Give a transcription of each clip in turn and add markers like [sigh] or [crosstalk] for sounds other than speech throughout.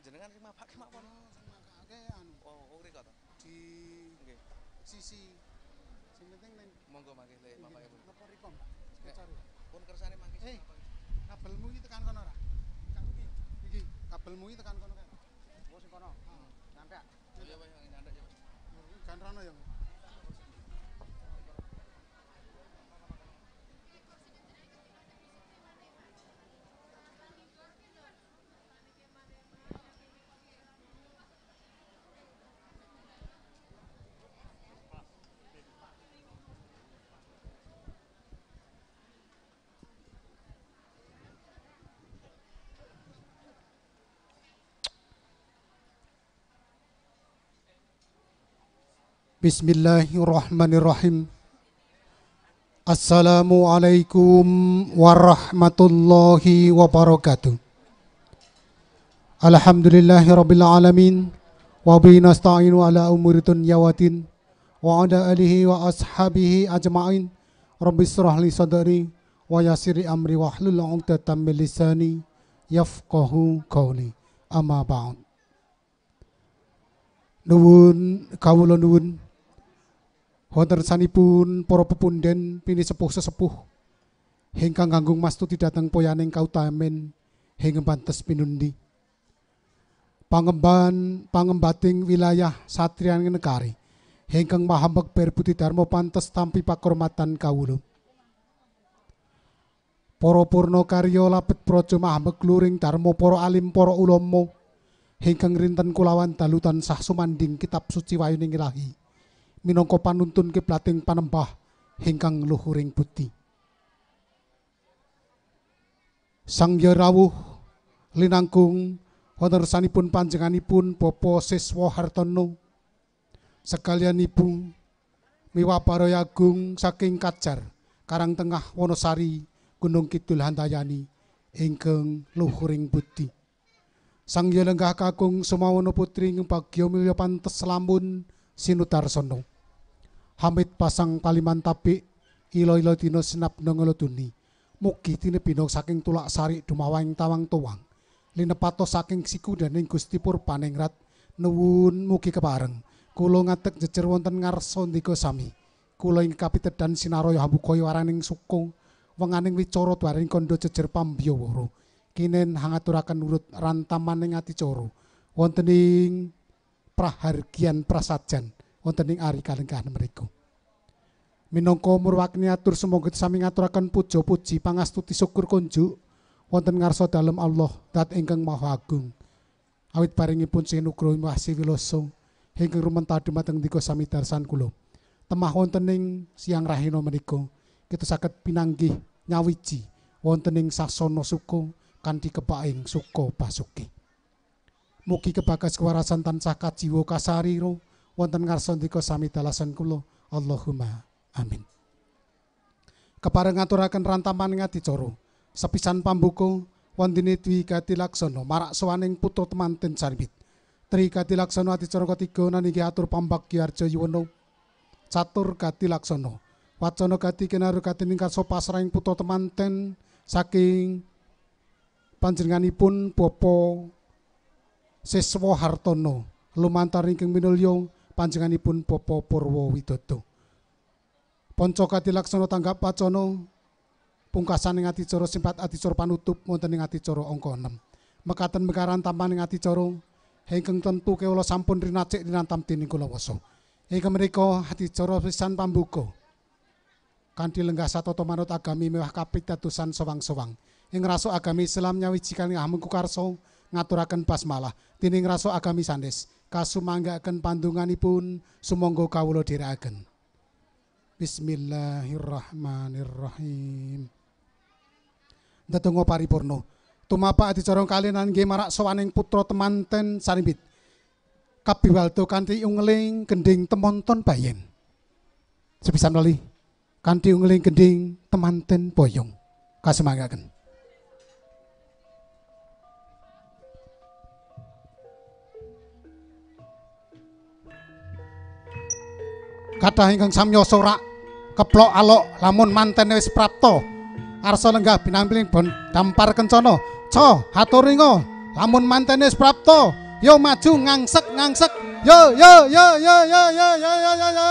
jenengan ki mabak ki mawon. Sing anu. Oh, ngriko oh, to. Di nggih. Sisi sing penting ning monggo mangke le bapak ibu. Napa riko, Pak? Sekecari. Ya? Pun kersane mangke Eh, kabelmu iki tekan kono ora? Kabel iki. Iki kabelmu iki tekan kono kae. Oh, sing kono. Heeh. Nyampe. wis nyandek ya, Mas. Ganrono ya, Bismillahirrahmanirrahim. Assalamualaikum warahmatullahi wabarakatuh. Alhamdulillahirabbil alamin wa bi nasta'inu ala umuri dunyawatin wa ala alihi wa ashabihi ajma'in. Rabbi israh li sadri wa yassir amri wa hlul 'uqdatam min lisani yafqahu qawli. Amma ba'd. Nuwun kawula nuwun Honor sanipun poro pepunden pini sepuh-sesepuh hingkang kanggung mastuti dateng kau kautamen hing bantes pinundi. Pangemban pangembating wilayah satrian negari hengkang maha mekber darmo dharma pantes tampi pakormatan kawula. Para purna karya labet praja mahamek luring dharma poro alim poro ulama hengkang rintan kulawan dalutan sah sumanding kitab suci wayuning ilahi. minangka panuntun kiblating panembah ingkang luhuring budi. Sang Yerawuh linangkung wonten panjenganipun Bapa Siswa Hartono sekalianipun miwa para yagung saking Kajar Karang Tengah Wonosari Gunung Kidul Hantayani ingkang luhuring budi. Sang Yelenggah Kakung Sumawono Putri ing bagya pantes lamun sinutarsono hamid pasang kaliman tapi ilo-ilo dino sinap nongolo duni mugi tine saking tulak sari dumawang tawang tuang linepato saking siku dan gusti rat. nuwun mugi kepareng kulo ngatek jejer wonten ngarso ndika sami kulo ing kapitet dan sinaro yo waraning sukung wenganing wicara dwaring kondo jejer pambyawara kinen hangaturaken urut rantaman ing coro wonten ing prahargian prasajan wonten ing ari kalengkahan mriku. Minangka murwakni atur semoga sami ngaturaken puja puji pangastuti syukur kunjuk wonten ngarsa dalem Allah dat ingkang Maha Agung. Awit paringipun sinugraha wasi wilosong ingkang rumenta dumateng dika sami darsan kula. Temah wonten ing siang rahino menika kita saged pinanggih nyawiji wonten ing sasana suku kanthi kepaing suka pasuki. Mugi kebagas kewarasan tansah kajiwa kasariro wonten ngarsandika sami dalasan kula. Allahumma amin. Kepareng ngaturaken rantaman ngadicara sepisan pambuka wondene dwi katilaksana marak sowaning putra temanten sarwit. Tri katilaksana adicara ketiga naniki atur pambagya arja yuwono. Catur katilaksana wacana gati kinaru katining karso pasraing putra temanten saking panjenenganipun Bapa Siswa Hartono lumantar ingkang minulya panjenganipun Bapak Purwo Widodo. Panca katilaksana tanggap pacana pungkasan ing acara simpat acara panutup wonten ing acara angka 6. Mekaten mekaran tampan ing acara ingkang tentu kewula sampun rinacik rinantam dening kula wasa. Ingkang mriku acara pisan pambuka kanthi lenggah satata manut agami mewah kapitadosan sowang-sowang. Ing rasuk agami Islam nyawiji kang ahmung kukarsa ngaturaken basmalah tining raso agami sandes kasumanggaaken pandunganipun sumangga kawula dherekaken Bismillahirrahmanirrahim Datungo paripurno tumapak adicara kalinan nggih marak sowaning putro temanten sarimbit kabiwaldo kanti ungling gending temonton bayen Sebisa lali kanti ungling gending temanten boyong kasumanggaken Kata ingkang samyo rak keplok alok lamun manten wis prapto arso lenggah pinampiling bon dampar co ca ringo lamun manten wis prapto yo maju ngangsek ngangsek yo yo yo yo yo yo yo yo yo yo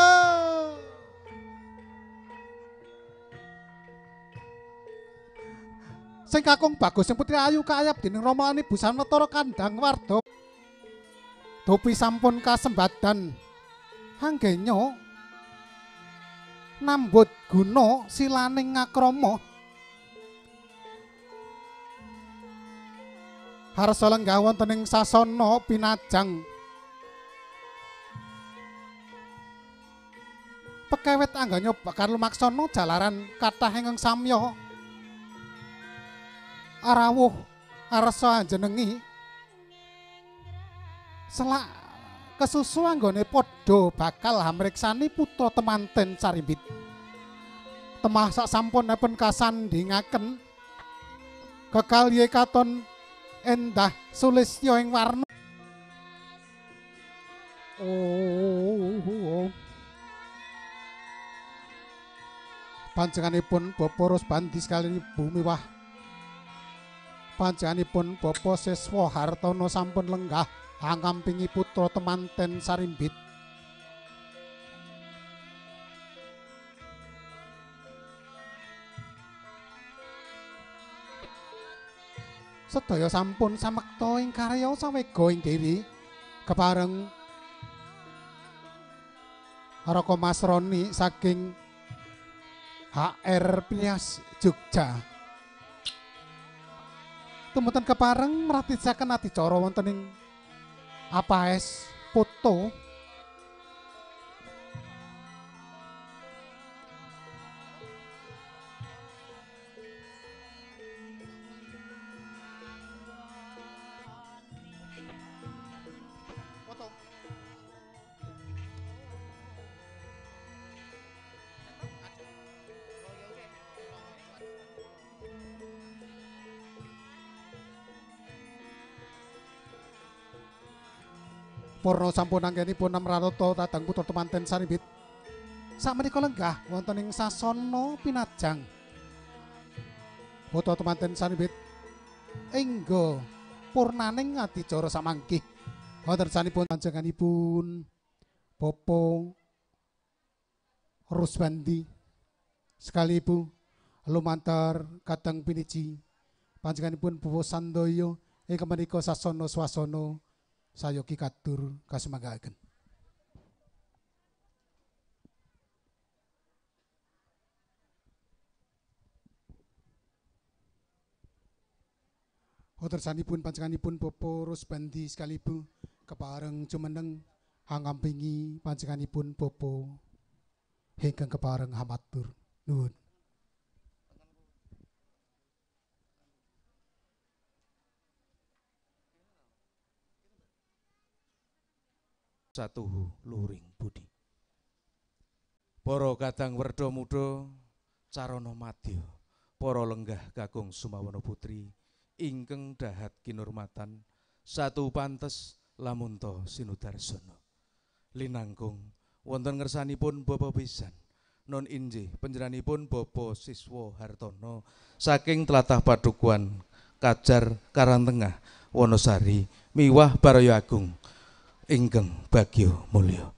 sing kakung bagus sing putri ayu kayap dening busan notoro Kandang Wardo topi sampun kasembadan hanggenyo nambut guna silaning ngakrama Harsa lenggah wonten ing sasana pinajang Pekewet anggane bakar lumaksana jalaran kathah ingkang samya arawuh arsa anjenengi selak kesusu anggone padha bakal mriksani puto temanten Sarimbit. Temah sak kasandingaken. Kekal kekalih katon endah sulistya ing warna Oh. Panjenenganipun Bapak Rus Bandi sekali bumi wah. Panjenenganipun Bapak Siswa Hartono sampun lenggah. hangampingi putra temanten sarimbit sedaya sampun samekta ing karya sawega ing dewi kepareng Haroko masroni saking HR Pilias Jogja tumutan kepareng meratisakan hati coro wonten ing apa es foto Purno sampun anggenipun namrata dhateng putra temanten Sarimbit. Sakmenika lenggah wonten ing sasana pinajang. Putra temanten Sarimbit enggo purnaning adicara samangke. Wonten sanipun panjenenganipun Bapa Ruswandi sekali Ibu lumantar kateng piniji panjenenganipun Bapa Sandoyo ing kemenika sasana swasana. Sayoki katur kasemangaaken. Hotersanipun panjenenganipun Bapak Rusbandi sekalibu kepareng jumeneng hangampingi panjenenganipun Bapak hingga kepareng hamatur nuwun. satuhu luring budi. poro kadang werdo mudo, carono matio, poro lenggah kagung sumawono putri ingkeng dahat kinurmatan satu pantes lamunto sinudarsana. Linangkung wonten ngersanipun Bapa pisan non injih pun bobo siswo Hartono saking telatah Padukuan Kajar tengah, Wonosari miwah baroyagung. Agung ingkang bagya mulya.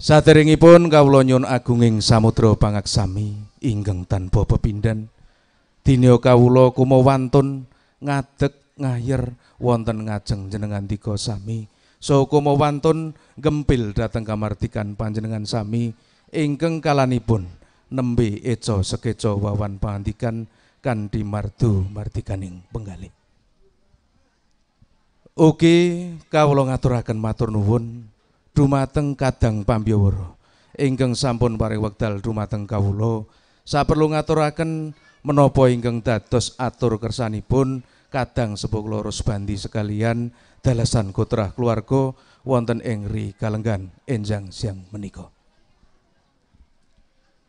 Saderengipun kawula nyuwun agunging samudra pangaksami ingkang tanpa pepindhan dina kawula kumawantun ngadeg ngayer wonten ngajeng jenengan tiga sami saha so, kumawantun gempil dhateng kamardikan panjenengan sami ingkang kalanipun nembe eca sekeca wawan pangandikan kanthi mardu mardikaning penggalih Oke, kawula ngaturaken matur nuwun dumateng Kadang Pambyawara ingkang sampun paring wekdal dumateng kawula. Saperlu ngaturaken menapa ingkang dados atur kersanipun Kadang Sepuh Loro Bandi sekalian dalasan kotrah keluarga wonten ing Ri Kalenggan enjang siang menika.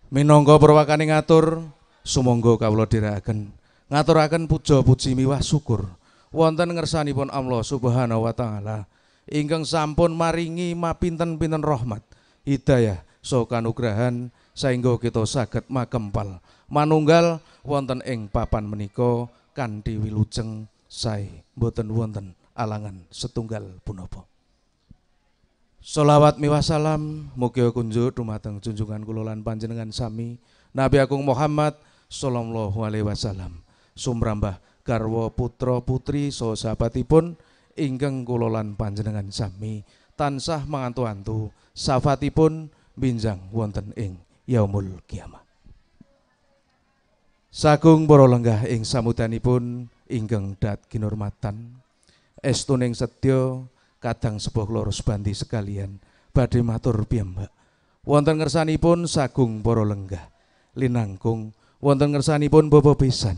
Minangka perwakane ngatur sumangga kawula dhiraken ngaturaken puja puji miwah syukur wonten ngersanipun Allah Subhanahu wa taala ingkang sampun maringi mapinten-pinten rahmat hidayah so kanugrahan saengga kita saged makempal manunggal wonten ing papan menika kanthi wilujeng sae boten wonten alangan setunggal punapa Salawat miwah salam mugi kunjuk dumateng junjungan kula lan panjenengan sami Nabi Agung Muhammad sallallahu alaihi wasallam sumrambah garwa putra putri so sahabatipun ingkang kula panjenengan sami tansah mangantu-antu safatipun binjang wonten ing yaumul kiamah. Sagung para lenggah ing samudanipun ingkang dat kinurmatan estuning sedya kadang sebuah loro banti sekalian badhe matur piyambak wonten ngersanipun sagung para lenggah linangkung wonten ngersanipun bobo pisan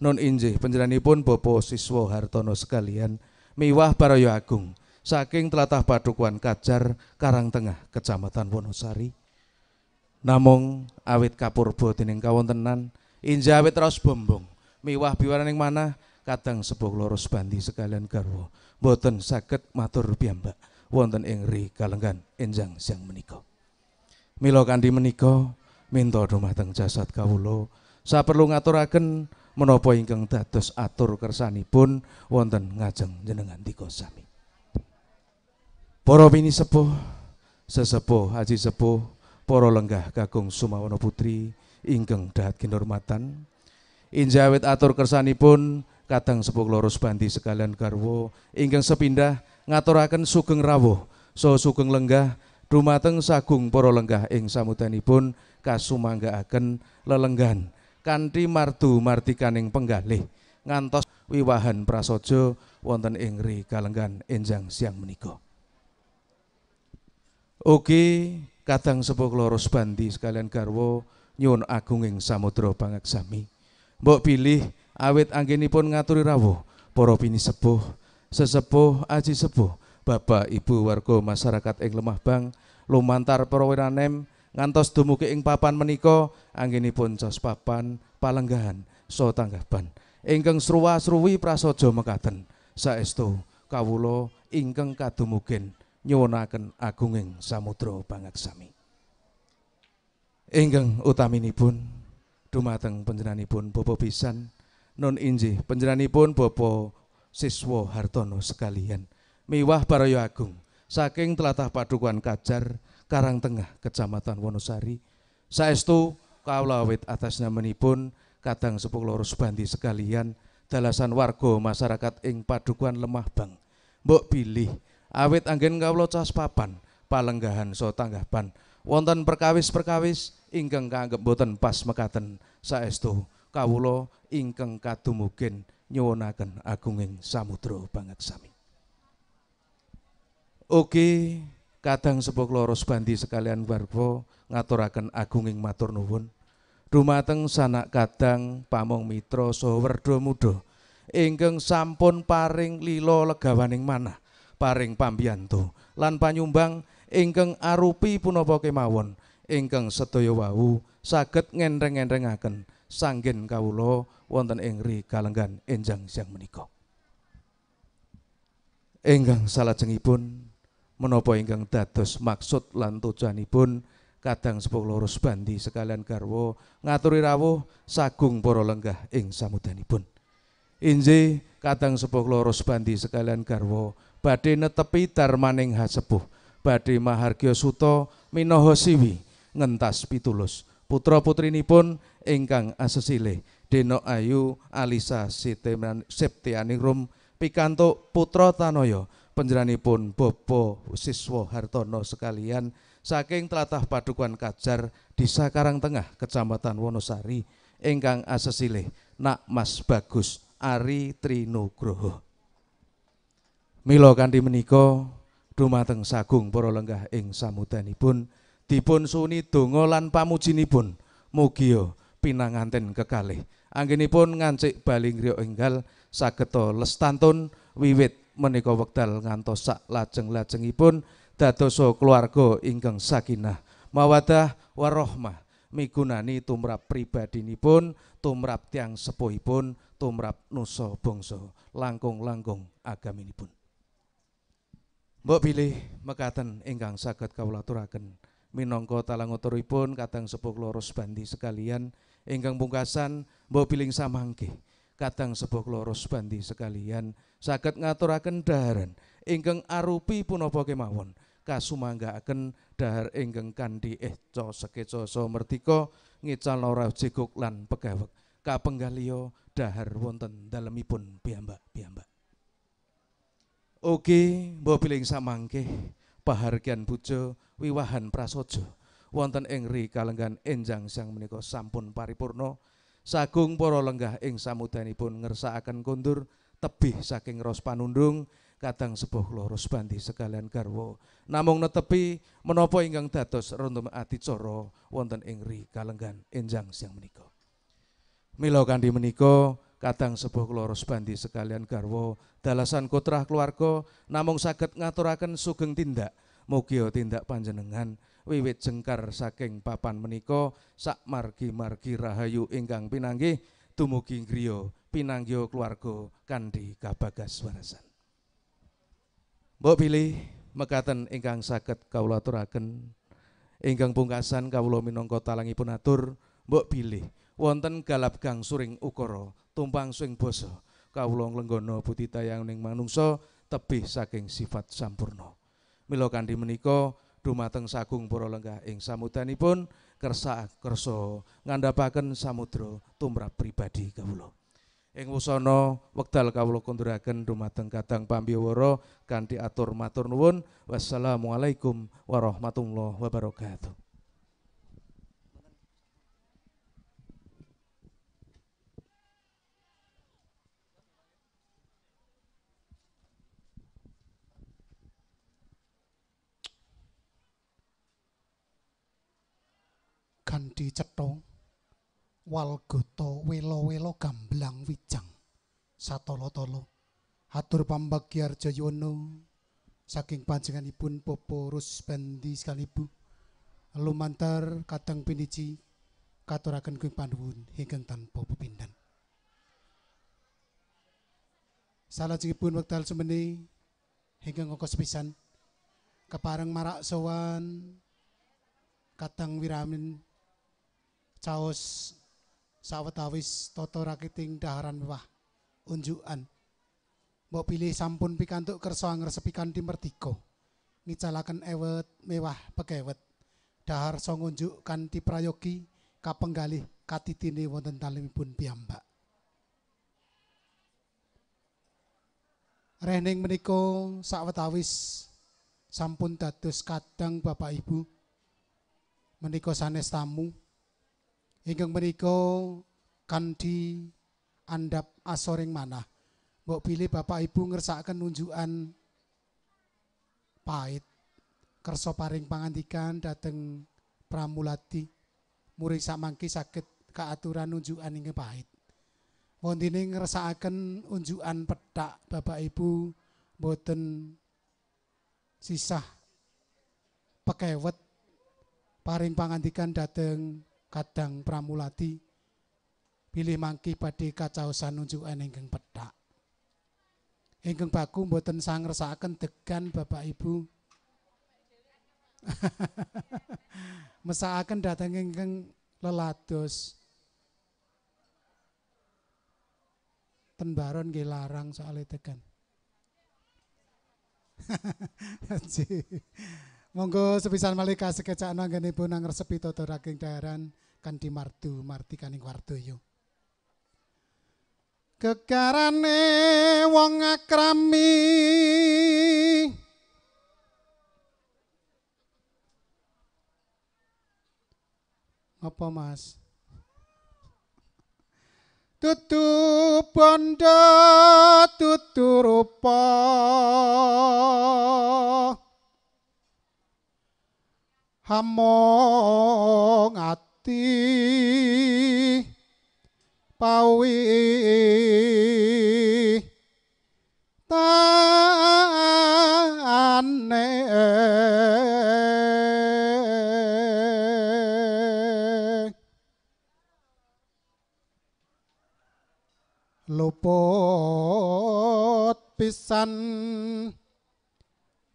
nun injih panjenenganipun Bapak siswo Hartono sekalian miwah baraya agung saking tlatah Padukuan Kajar Karangtengah Kecamatan Wonosari namung awit kapurba dening kawontenan injih awit raos bombong miwah biwaraning manah kadang sepuh loros bandi sekalian garwa boten saged matur piyambak wonten ing ri enjang siang menika mila kanthi menika minta dumateng jasad kawula saperlu ngaturaken menapa ingkang dados atur kersanipun wonten ngajeng jenengan tiga sami. Para mini sepuh, sesepuh Haji sepuh, para lenggah Kakung Sumawana Putri ingkang dahat kinurmatan. Injawit atur kersanipun kadang sepuh loros banti sekalian garwo ingkang sepindah ngaturaken sugeng rawuh so sugeng lenggah dumateng sagung para lenggah ing samudanipun kasumanggaaken lelenggan kanthi mardu mardikaning penggalih ngantos wiwahan Prasojo, wonten ing ri enjang siang menika. Oke, kadang sepuh kloros bandi sekalian garwo Nyun agunging samudra pangaksami. Mbok pilih awit anggenipun ngaturi rawuh para Seboh sesepuh aji sepuh, bapak ibu warga masyarakat ing lemah bang lumantar perwiranem ngantos dumugi ing papan menika anggenipun jos papan palenggahan so tanggapan ingkang sruwa-sruwi prasojo mekaten saestu kawulo ingkang kadumugen nyuwunaken agunging samudra pangaksami ingkang utaminipun dumateng panjenenganipun bobo pisan non injih panjenenganipun bobo siswo Hartono sekalian miwah baraya agung saking telatah padukuan kajar Karangtengah, Kecamatan Wonosari. Saestu kaulawit atas namanipun kadang sepuk lurus bandi sekalian dalasan warga masyarakat ing padukuan lemah bang mbok pilih awit anggen kaulo cas papan palenggahan so tanggapan wonten perkawis-perkawis ingkang kanggep boten pas mekaten saestu kawula ingkang kadumugen nyuwunaken agunging samudra banget sami Oke, okay. Kadang sepuh loros bandi sekalian warbo ngaturaken agunging matur nuwun. Dumateng sanak kadang pamong mitra saha werda muda ingkang sampun paring lilo legawaning manah, paring pambiyanto lan panyumbang ingkang arupi punapa kemawon ingkang sedaya wau saged ngenreng-enrengaken sanggen kawula wonten ing ri enjang siang menika. Enggang salajengipun Menopo ingkang dados maksud lan tujuanipun kadang sepuh lurus bandi sekalian garwo ngaturi rawuh sagung para lenggah ing samudanipun. Inji kadang sepuh lurus bandi sekalian garwo badhe netepi darmaning hasepuh badhe mahargya suto minoha siwi ngentas pitulus putra putrinipun ingkang asesilih Deno Ayu Alisa Septianingrum pikantuk putra Tanoyo panjenenganipun Bobo Siswo Hartono sekalian saking tlatah Padukuan Kajar Desa Tengah, Kecamatan Wonosari ingkang asesilih Nak Mas Bagus Ari Trinugroho. Mila kanthi menika dumateng sagung para lenggah ing samudanipun dipun suni donga lan pamujinipun mugi ya pinanganten kekalih. Anggenipun ngancik bali griya enggal saged lestantun wiwit menika wekdal ngantos sak lajeng-lajengipun dadosa keluarga ingkang sakinah mawadah warohmah migunani tumrap pribadinipun tumrap tiang sepuhipun tumrap nusa bangsa langkung-langkung agaminipun Mbok pilih mekaten ingkang saged kawula aturaken minangka pun kadang sepuh kula bandi sekalian ingkang pungkasan mbok piling samangke kadang sepuh kula bandi sekalian saged ngaturaken daharan ingkang arupi punapa kemawon kasumanggaaken dahar ingkang kanthi eca sekecasa so ngical ora jeguk lan pegawek kapenggalio dahar wonten dalemipun piyambak-piyambak Oke, mbok piling samangke pahargyan bujo wiwahan prasojo, wonten ing ri enjang sang menika sampun Paripurno, sagung para lenggah ing samudanipun ngersakaken kondur tebih saking ros panundung kadang sebuah loros banti sekalian garwo namung netepi menopo ingkang dados rontum ati coro wonten ingri kalenggan enjang siang meniko milo kandi meniko kadang sebuah loros banti sekalian garwo dalasan kotrah keluarga namung saged ngaturaken sugeng tindak mugio ya tindak panjenengan wiwit jengkar saking papan meniko sak margi margi rahayu ingkang pinanggih dumugi griya pinanggio keluarga kandi gabagas warasan. Mbok pilih mekaten ingkang saged kawula aturaken ingkang pungkasan kawula minangka talangipun atur mbok pilih wonten galap suring ukara tumpang swing basa kawula nglenggana budidayang ning manungsa tebih saking sifat sampurno. Mila Kandi menika dumateng sagung para lenggah ing samudranipun kersa kersa ngandhapaken samudra tumrap pribadi kawula ing wusana wekdal kawula kunduraken dumateng kadang pambiworo kanthi atur matur wassalamualaikum warahmatullahi wabarakatuh kanti cetong walgoto welo-welo gamblang wijang satolo-tolo hatur pambagiar jayono ya saking panjenenganipun Popo Rusbendi sekalibu lumantar kadang pindici katurakan kuing panuwun hingga tanpa pepindhan salajengipun wekdal semeni ingkang ngoko pisan kepareng marak sowan kadang wiramin caos sawetawis Toto rakiting daharan mewah unjukan mbok pilih sampun pikantuk kersa ngresepi di merdika ngicalaken ewet mewah pekewet dahar songunjuk kanthi prayogi kapenggalih katitine wonten talimipun piyambak rening meniko sawetawis sampun dados kadang Bapak Ibu meniko sanes tamu Hingga menikau kanthi andap asoring mana, Mbok pilih Bapak Ibu ngersakaken nunjukan pahit, kersa paring pangandikan dateng Pramulati. Muring sakmangke saged kaaturan nunjukan pahit, pait. Wontine ngersakaken unjukan pedak Bapak Ibu boten sisah pekewet paring pangandikan dateng kadang pramulati pilih mangki badhe kacaosan nunjukan ingkang pedak ingkang baku mboten sangresakaken degan Bapak Ibu [laughs] mesakaken dateng ingkang lelados tenbaron nggih larang soal degan [laughs] Monggo sepisan malih sekeca' kecakna anggenipun nang resepi tata raking daharan kan dimardu marti kaning wardoyo. Kekarane wong akrami Apa Mas? Tutu bonda tutu rupa hamong ati pawi tane lopot pisan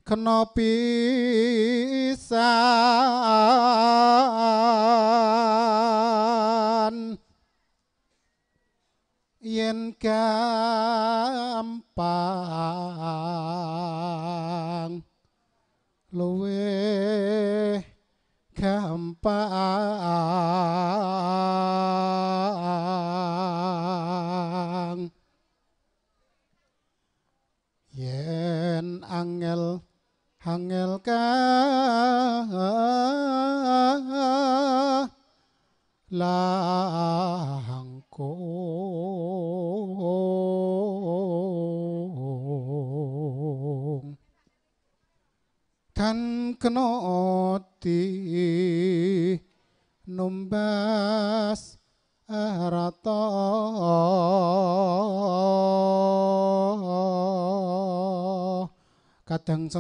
kenopi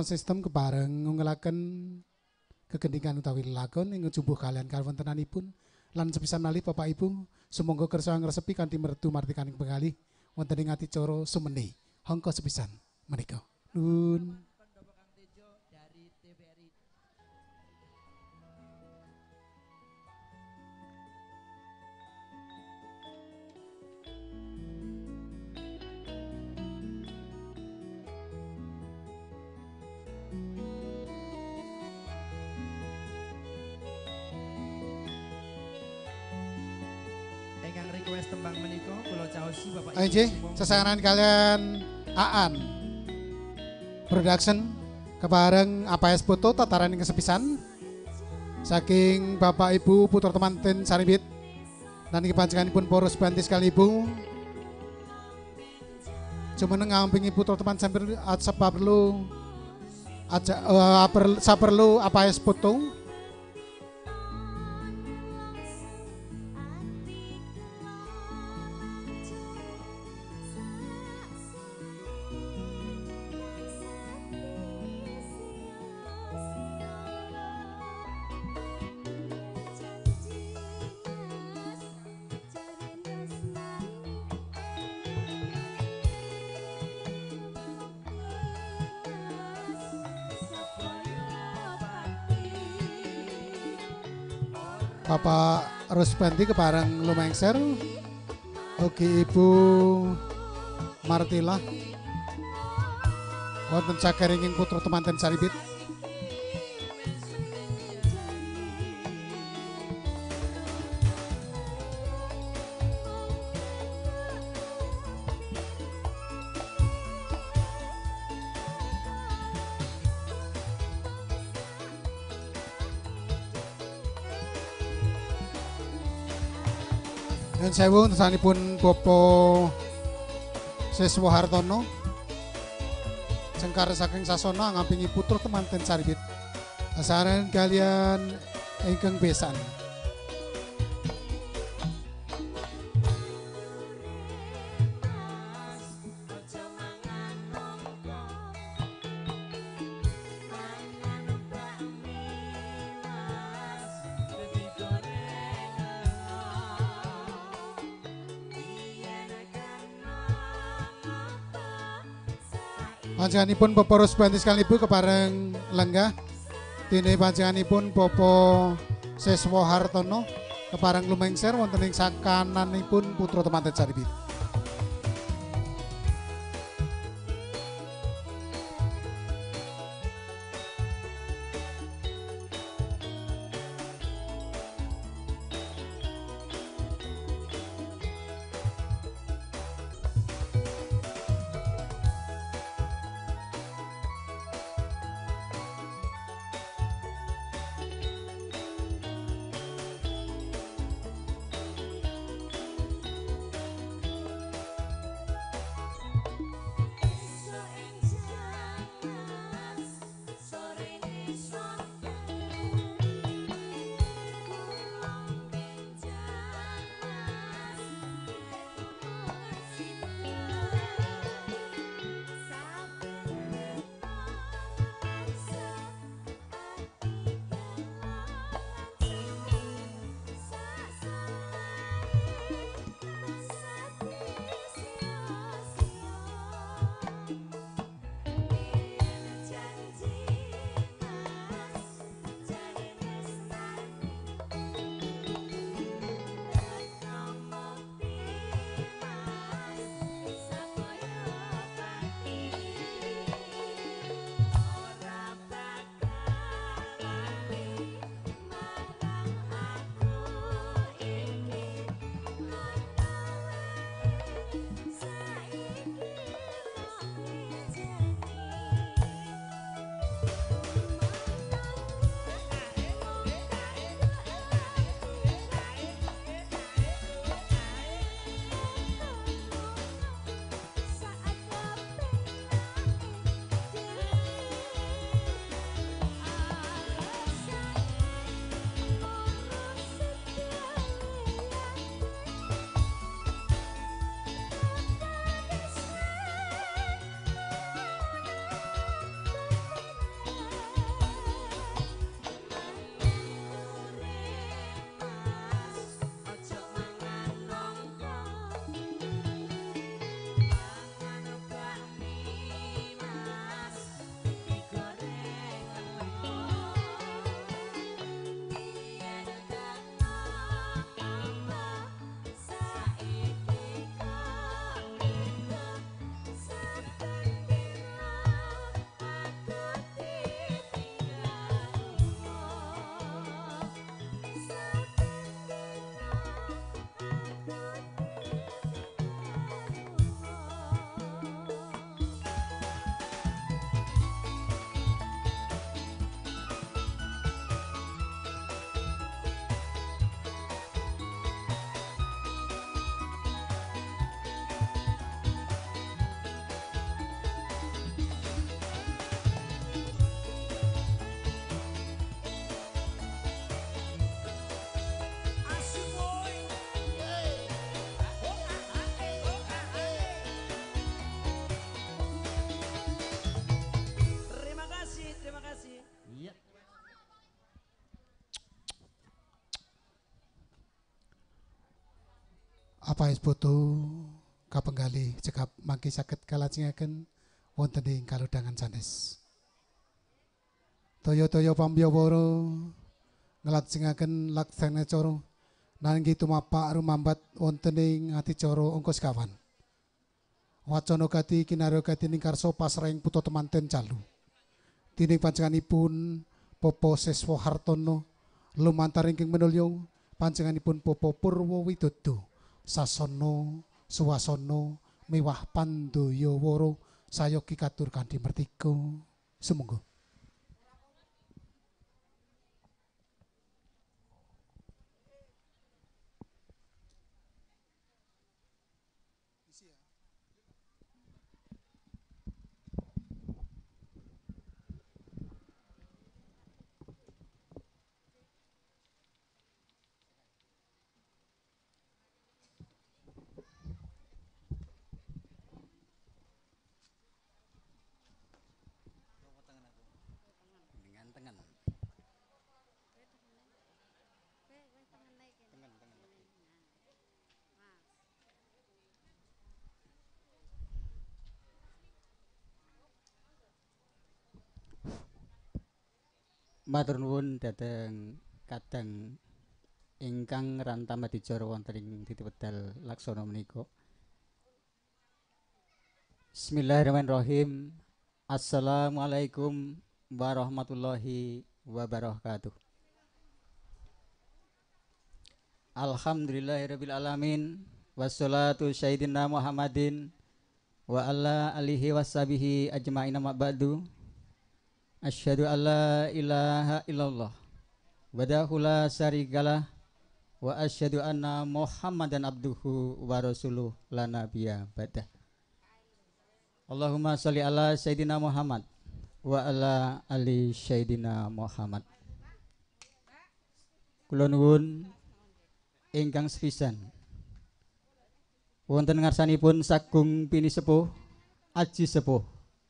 sound system kebareng ngelaken kegentingan utawi lakon yang jubuh kalian kawontenanipun lan sepisan malih Bapak Ibu semoga kersa ngresepi kanthi mertu martikaning yang wonten ing ati cara sumeni hongko sepisan menikah nun Sesarengan kalian Aan Production kebareng apa es Putu tataran yang kesepisan saking Bapak Ibu putra teman ten saribit dan kepanjangan pun poros banti sekali ibu cuma ngampingi putra teman sambil apa perlu aja uh, eh, perlu apa es putu Bapak Ruspendi kepareng Lumengser Oke Ibu Martila wonten sakeringing putra temanten saribit Nyun sewu tersanipun Bapak Siswo Hartono Cengkar saking sasana ngampingi putra kemanten saribit. Asaran kalian ingkang besan. panjenenganipun Popo Rusbanti sekali ibu kepareng lenggah dene pun Popo Seswo Hartono kepareng lumengser wonten ing sakananipun putra Teman Saribit. apa es boto kapenggali cekap mangki sakit kalajengaken wonten ing kaludangan sanes toyo toyo pambyoworo ngelajengaken laksana coro nanggi rumambat wonten ing ati coro ungkus kawan wacana gati kinaryo gati ning karso pasreng puto temanten calu dining panjenganipun popo seswo hartono lumantar ingkang menulyo panjenganipun popo purwo widodo sasono suwasono miwah pandoyo woro sayogi katur kanthi mertiko semoga Matur nuwun dhateng kadang ingkang rantamadi jara wonten ing titi wedal laksana menika. Bismillahirrahmanirrahim. Assalamualaikum warahmatullahi wabarakatuh. Alhamdulillahirabbil alamin wassalatu sayyidina Muhammadin wa ala alihi washabihi ajmain amma ba'du. Asyhadu alla ilaha illallah wadahu la syarikala wa asyhadu anna Muhammadan abduhu wa rasuluh la nabiyya ba'da. Allahumma sholli ala sayidina Muhammad wa ala ali sayidina Muhammad. Kula nuwun ingkang sepisan. Wonten ngarsanipun Sagung Pini Sepuh, Aji Sepuh,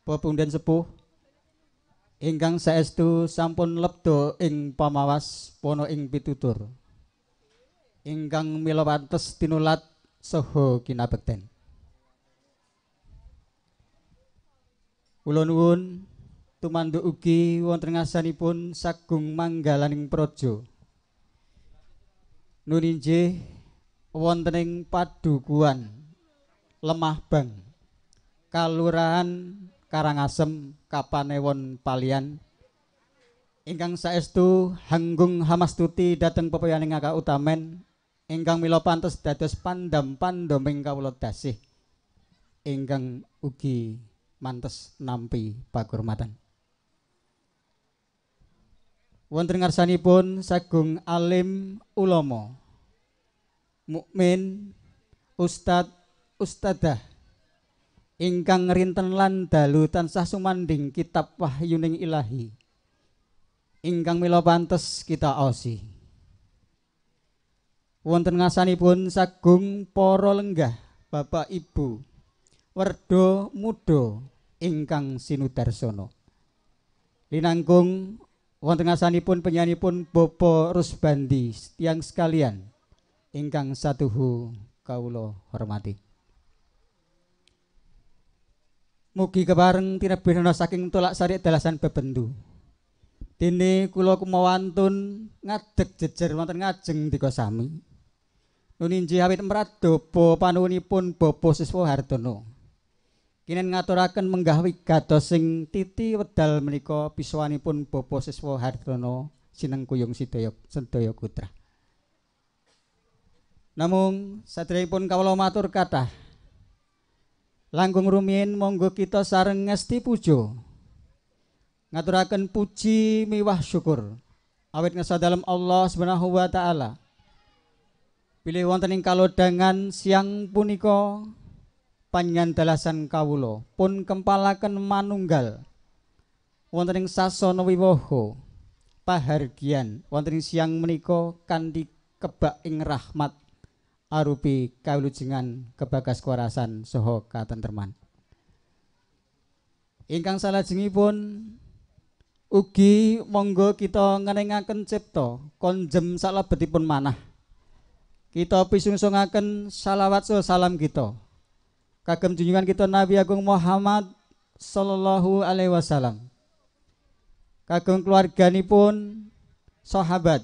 Pepundhen Sepuh, ingkang saestu sampun lebdo ing pamawas pono ing pitutur ingkang mila pantes tinulat saha kinabekten ulun nuwun tumanduk ugi wonten ngasanipun sagung manggalaning praja nuninje wonten ing padukuan lemah bang kalurahan Karangasem kapanewon palian ingkang saestu hanggung hamastuti dateng pepoyaning aga utamen ingkang milo pantes dados pandam pandoming kawulot dasih ingkang ugi mantes nampi pakurmatan wonten ngarsanipun sagung alim ulama mukmin ustad ustadah ingkang rinten lan dalu tansah sumanding kitab wahyuning ilahi ingkang mila pantes kita osi wonten ngasanipun sagung para lenggah Bapak Ibu Werdo Mudo ingkang sinudarsono linangkung wonten ngasanipun pun Bopo Rusbandi tiang sekalian ingkang satuhu kawula hormati Mugi kebareng tinebihana saking tolak sarik dalasan bebendu. Dini kula kumawantun ngadeg jejer wonten ngajeng dika sami. Nuninji awit mradopo panuwunipun Bapa Siswa Hartono. Kinen ngaturaken menggah gadosing titi wedal menika pisuwanipun Bapa Siswa Hartono sineng kuyung sedaya sedaya putra. Namung pun kawula matur kathah Langkung rumiyin monggo kita sareng ngesti pujo. Ngaturaken puji miwah syukur. Awit ngesa dalam Allah Subhanahu wa taala. Pilih wonten ing kalodangan siang punika panjenengan dalasan kawulo pun kempalaken manunggal wonten ing sasana wiwaha pahargian wonten siang menika kanthi kebak rahmat arupi kawilujengan kebagas kuarasan saha katentreman ingkang salah pun, ugi monggo kita ngenengaken cipta konjem salah betipun manah kita pisungsungaken salawat so salam kita kagem junjungan kita Nabi Agung Muhammad sallallahu alaihi wasallam kagem keluarganipun sahabat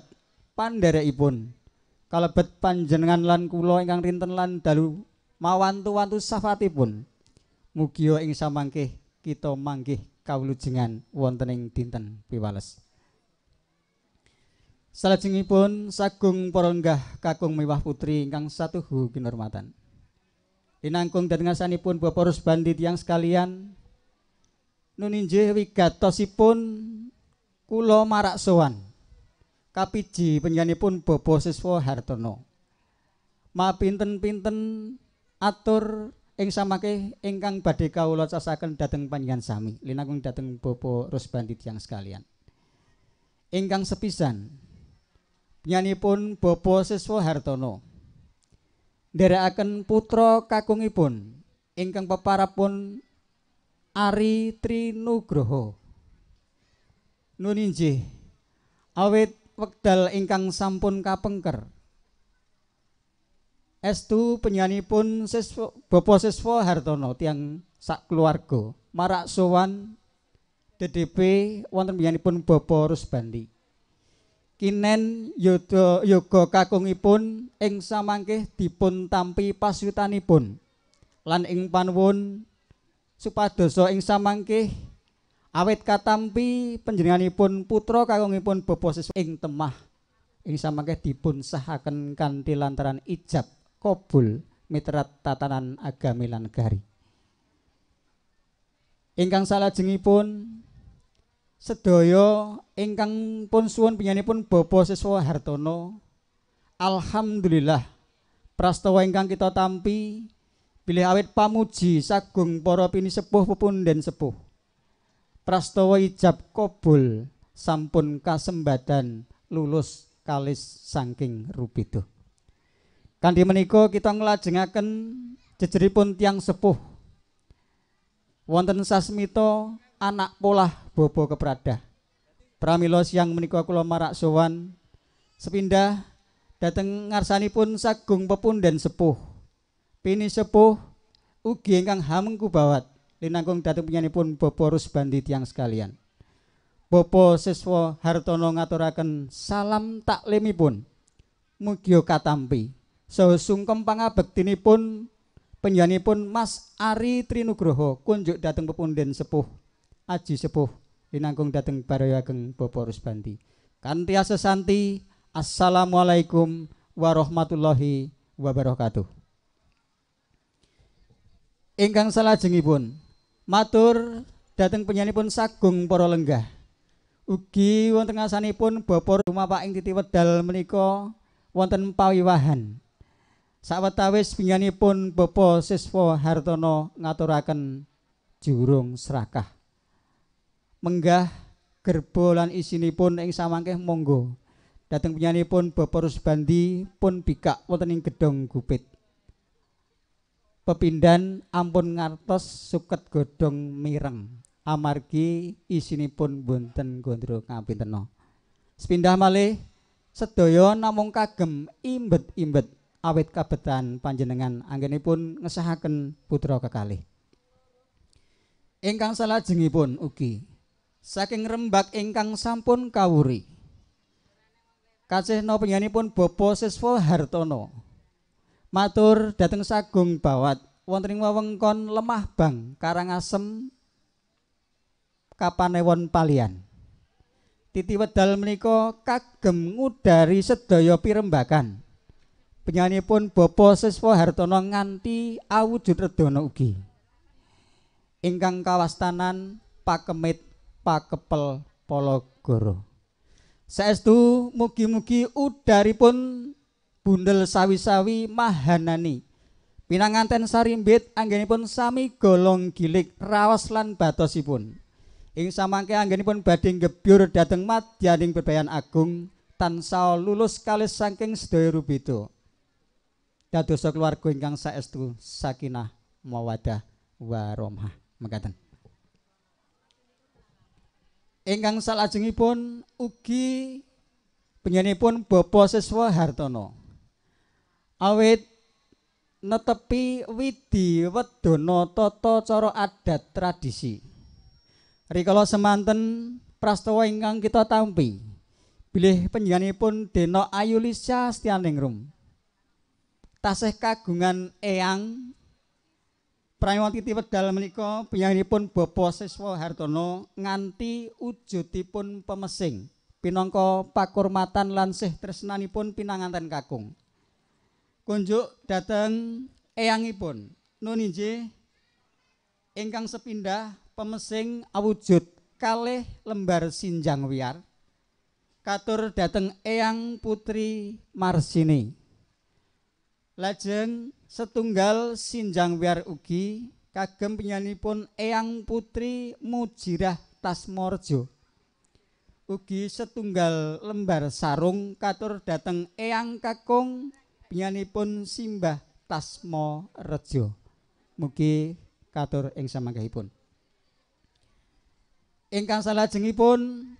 ipun. Kala kalebet panjenengan lan kula ingkang rinten lan dalu mawantu-wantu safatipun. Mugia ing samangke kita manggih kawulujengan wonten ing dinten piwales. Salajengipun sagung poronggah kakung mewah putri ingkang satuhu kinurmatan. Inangkung dan ngasanipun bapak bandit yang sekalian Nuninje wigatosipun kulo marak sowan kapiji penyanyi pun Bobo Siswo Hartono. Ma pinten-pinten atur ing samake ingkang badhe kawula casaken dhateng panjenengan sami linangkung dhateng rus Rusbandi yang sekalian. Ingkang sepisan pun Bobo Siswo Hartono nderekaken putra kakungipun ingkang pun Ari Trinugroho. nuninji awet wekdal ingkang sampun kapengker. Estu penyanyipun Siswo Bapak Siswo Hartono tiang sak keluarga marak sowan DDP wonten penyanyipun Bapak Rusbandi. Kinen yoga yoga kakungipun ing samangke dipun tampi pasyutanipun lan ing panuwun supados ing samangke Awit katampi panjenenganipun putra kagungipun bebasis ing temah. Ini samangke dipun sahaken kanthi lantaran ijab kabul miterat tatanan agami lan negari. Ingkang salajengipun sedaya ingkang pun suwun pinyanipun Bapak Siswa Hartono. Alhamdulillah prastawa ingkang kita tampi bilih awit pamuji sagung para pinisepuh pepun dan sepuh. Prastowo ijab kobul sampun kasembadan lulus kalis saking rupitu. Kandi meniko kita ngelajengaken, jejeripun tiang sepuh. Wonten sasmito anak polah bobo keprada. Pramilos siang meniko kulo marak sowan sepindah dateng ngarsani pun sagung pepun dan sepuh. Pini sepuh ugi ingkang hamengku bawat linangkung dhateng panjenenganipun Bapak Rusbandi tiyang sekalian. Bapak siswa Hartono ngaturakan salam taklimipun. Mugi katampi. So sungkem pangabektinipun panjenenganipun Mas Ari Trinugroho kunjuk dhateng pepunden sepuh Aji sepuh linangkung dhateng barayageng Bapak Rusbandi. Kanthi Santi Assalamualaikum warahmatullahi wabarakatuh. Ingkang salajengipun matur penyanyi pun sagung poro lenggah. Ugi wonten ngasanipun bapor rumah Pak ing titi wedal wahan. wonten pawiwahan. Sawetawis pun Bapa sisfo Hartono ngaturaken jurung serakah. Menggah gerbolan isini pun ing samangke monggo. penyanyi pun Bapa Rusbandi pun bikak wonten ing gedong gupit. pepindan ampun ngartos suket godhong mireng amargi isinipun bonten gondro kapinteno sepindah malih sedaya namung kagem imbet-imbet awit kabetan panjenengan anggenipun ngesahaken putra kekalih ingkang salajengipun ugi saking rembak ingkang sampun kawuri kasih no pun Bopo Sesvo Hartono matur dateng sagung bawat wonten ing wewengkon lemah bang karangasem Kapane won palian titi wedal menika kagem ngudari sedaya pirembakan penyanyi pun Bopo Siswo Hartono nganti awujud redono ugi ingkang kawastanan pakemit pakepel pologoro saestu mugi-mugi udari pun bundel sawi-sawi mahanani. Pinanganten sarimbit anggenipun sami golong gilik rawas lan batosipun. Ing samangke anggenipun bading gebyur mat dianing bebayan agung saw lulus kalis saking sedaya rubito Dadosa keluarga ingkang saestu sakinah mawadah warahmah. Mekaten. Ingkang pun ugi penyanyi pun bopo Siswa Hartono. Awet, netepi widi wedana tata cara adat tradisi rikala semanten prastawa ingkang kita tampi bilih panjenenganipun Deno Ayulisya Stianingrum tasih kagungan eyang Prayon titi wedal menika penyanyipun Bapa Siswa Hartono nganti ujutipun pemesing pinangka pakurmatan lan sih tresnanipun pinanganten kakung. kunjuk dateng eyangipun nuninje engkang sepindah pemesing awujud kalih lembar sinjang wiyar katur dateng eyang putri Marsini lajeng setunggal sinjang wiyar ugi kagem penyanyipun eyang putri Mujirah Tasmorjo ugi setunggal lembar sarung katur dateng eyang kakung pianipun simbah tasmo rejo mugi katur ing samanggahipun ingkang salajengipun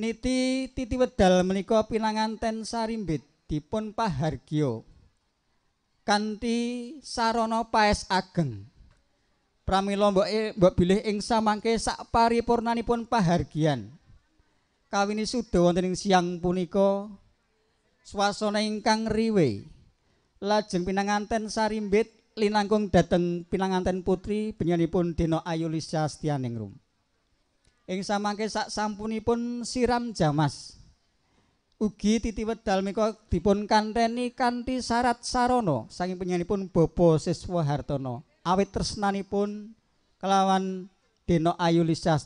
niti titi wedal menika pinanganten sarimbit dipun pahargyo kanthi sarana paes ageng pramila mbok e, mbok bilih ing samangke sak paripurnanipun pahargian kawini sudo wonten ing siang punika Suasana ingkang riwe lajeng pinanganten sarimbet, linangkung dateng pinanganten putri penyanyipun deno Ayu Lisya Setianingrum ing samangke sak sampunipun siram jamas ugi titi wedal meka dipun kanteni kanthi syarat sarana saking penyanyipun Bobo Siswa Hartono awit tresnanipun kelawan deno Ayu Lisya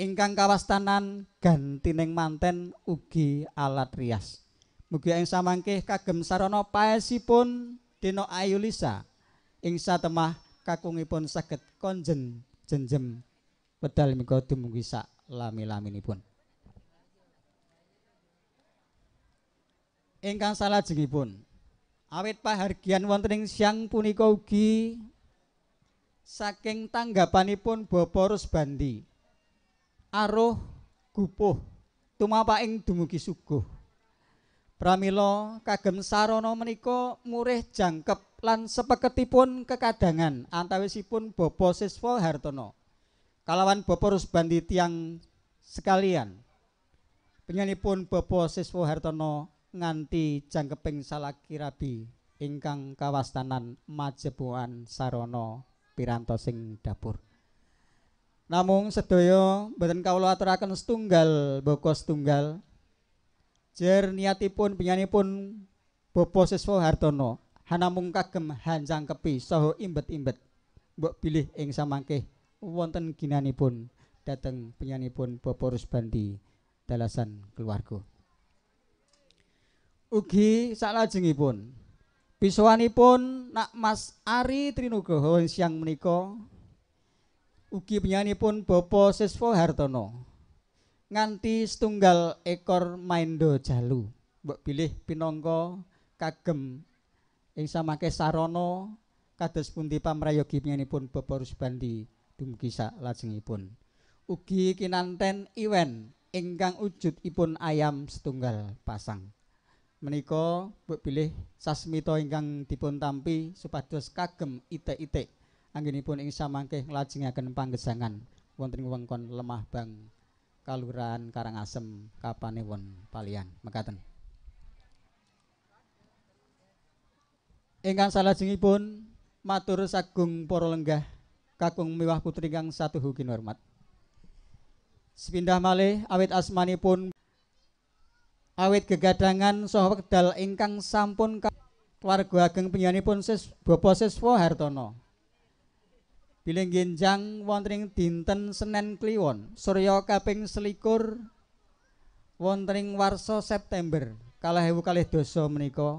ingkang kawastanan gantining manten ugi alat rias. Mugi ing samangke kagem sarana paesipun Dina Ayu Lisa ing satemah kakungipun saged konjen jenjem pedal mika dumugi sak lami-laminipun. Ingkang salajengipun awit pahargian wonten ing siang punika ugi saking tanggapanipun Bapak Rusbandi Bandi aruh gupuh tumapa ing dumugi suguh pramila kagem sarana menika murih jangkep lan sepeketipun kekadangan antawisipun bapa siswa hartono kalawan bapa rusbandi tiang sekalian penyanyipun bapa siswa hartono nganti jangkeping salaki rabi ingkang kawastanan majebuan sarana piranto sing dapur namung sedaya mboten kawula aturaken setunggal boko setunggal jer niatipun penyanyipun Bapak Siswa Hartono hanamung kagem hanjang kepi saha imbet-imbet mbok pilih ing samangke wonten ginanipun dateng penyanyipun Bapak Rusbandi dalasan keluarga Ugi salajengipun pisowanipun nak Mas Ari Trinugroho siang menika ugi penyanyipun Bapak Siswo Hartono nganti setunggal ekor maindo jalu mbok pilih pinongko kagem ing samake sarana kados pundi pamrayogi penyanyipun Bapak Rusbandi dumugi sak lajengipun ugi kinanten iwen ingkang wujud ipun ayam setunggal pasang menika mbok bilih sasmita ingkang dipun tampi supados kagem ite-ite anggenipun ing samangke nglajengaken panggesangan wonten wengkon Lemah Bang Kalurahan Karangasem Kapanewon Palian mekaten Ingkang salajengipun matur sagung para lenggah kakung miwah putri kang hukin hormat sepindah malih awit pun, awit gegadangan sohok wekdal ingkang sampun keluarga ageng penyanyi pun ses Bapak Siswa Hartono Bileng genjang wonten ing dinten Senin Kliwon, Surya kaping 21 wonten ing warsa September kalahewu kalih 2020 menika.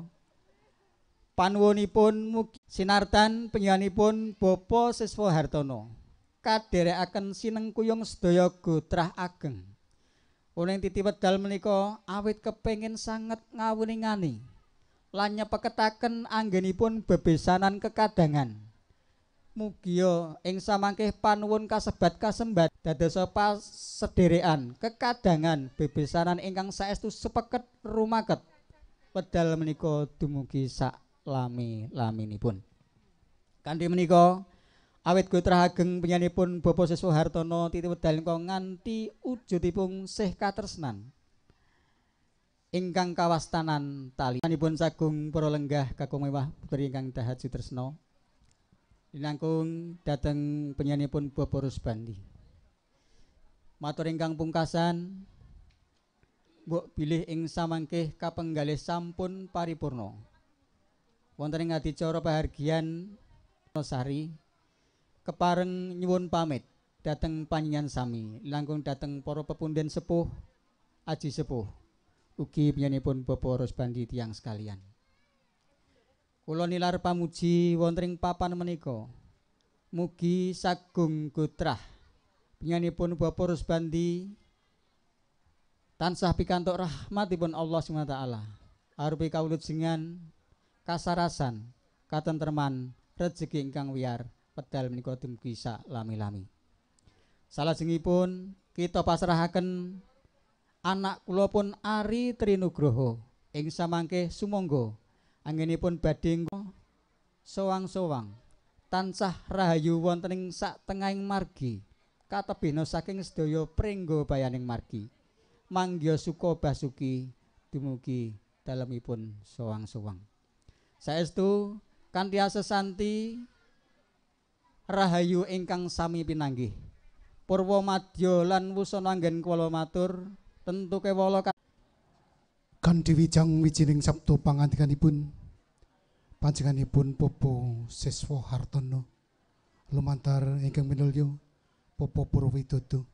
Panuwunipun sinartan penyanyipun Bapa Siswa Hartono. Kadherekaken kuyung sedaya gotrah ageng. Uning titi wedal menika awit kepengin sanget ngawuningani lan nyepeketaken anggenipun bebesanan kekadangan. Mugio ing samangkeh panuwun kasebat kasembat dadosa pas sederean kekadangan bebesanan ingkang saestu sepeket rumaket pedal menika dumugi sak lami laminipun kanthi menika awit gutra ageng penyanyipun Bapak Siswa Hartono titi wedal ingkang nganti wujudipun sih katresnan ingkang kawastanan tali panipun sagung para lenggah kakung mewah putri ingkang dahat sutresna langkung dateng penyanyi pun Boporus Bandi. Matur ingkang pungkasan, Mbok bilih ing samangkeh kapenggalih sampun paripurno. Wonten ing adicara pahargian Nosari kepareng nyuwun pamit dateng panjenengan sami langkung dateng para pepunden sepuh aji sepuh ugi penyanyipun Bapak Rusbandi tiang sekalian. Kula nilar pamuji wonten papan meniko, Mugi sagung gutrah. Penyanipun Bapak Rusbandi tansah pikantuk rahmatipun Allah swt. wa taala. singan kawulujengan kasarasan, katentreman, rezeki ingkang wiar pedal meniko dumugi sak lami-lami. Salajengipun kita pasrahaken anak kula pun Ari Trinugroho ing samangke sumangga anginipun badhe sowang-sowang tansah rahayu wonten ing satengahing margi katebena saking sedaya pringgo bayaning margi manggya suka basuki dumugi dalemipun sowang-sowang saestu kanthi santi, rahayu ingkang sami pinanggih purwa madya lan wusana anggen kula matur tentu kewala kanthi wijang wijining sabda pangandikanipun panjenenganipun Popo Siswa Hartono lumantar ingkang minulya Popo Purwidodo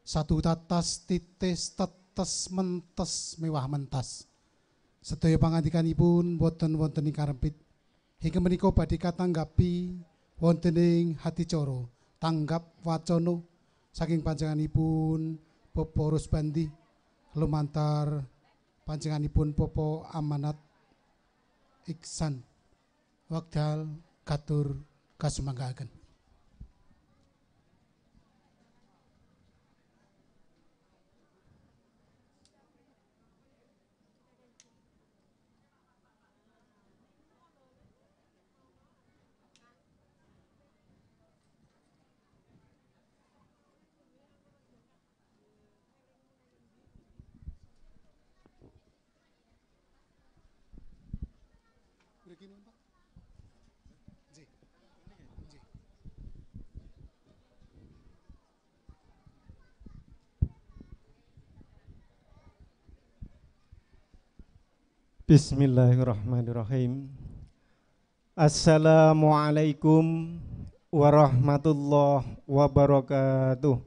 satu tatas titis tetes mentes mewah mentas sedaya pangandikanipun boten wonten ing karempit hingga menika badhe katanggapi wonten ing hati coro tanggap wacono, saking panjenenganipun Popo Rusbandi lumantar panjenganipun popo amanat Iksan wakdal katur kasumanggaken Bismillahirrahmanirrahim. Assalamualaikum warahmatullahi wabarakatuh.